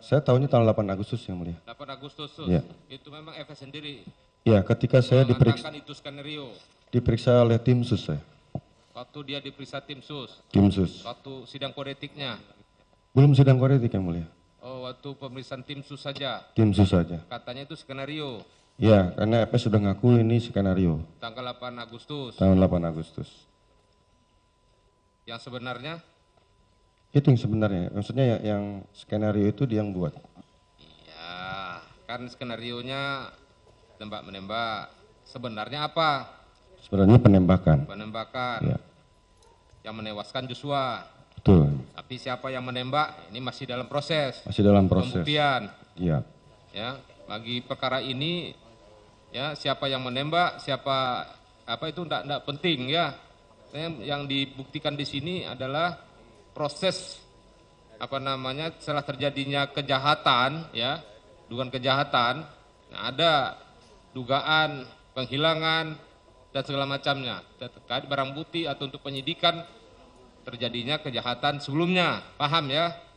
Saya tahunya tanggal 8 Agustus yang mulia. 8 Agustus. Ya. Itu memang efek sendiri. Ya, ketika saya diperiksa itu skenario. Diperiksa oleh tim sus saya. Waktu dia diperiksa tim sus. Tim sus. Waktu sidang kode etiknya. Belum sidang kode etik yang mulia. Oh, waktu pemeriksaan tim sus saja. Tim sus saja. Katanya itu skenario. Ya, karena FS sudah ngaku ini skenario. Tanggal 8 Agustus. Tanggal 8 Agustus. Yang sebenarnya? Itu yang sebenarnya, maksudnya yang, yang skenario itu dia yang buat. Iya, kan nya tembak menembak. Sebenarnya apa? Sebenarnya penembakan. Penembakan. Ya. Yang menewaskan Joshua. Betul. Tapi siapa yang menembak? Ini masih dalam proses. Masih dalam proses. Pembuktian. Iya. Ya, bagi perkara ini ya siapa yang menembak, siapa apa itu tidak enggak penting ya. Yang dibuktikan di sini adalah proses apa namanya setelah terjadinya kejahatan ya dugaan kejahatan nah ada dugaan penghilangan dan segala macamnya terkait barang bukti atau untuk penyidikan terjadinya kejahatan sebelumnya paham ya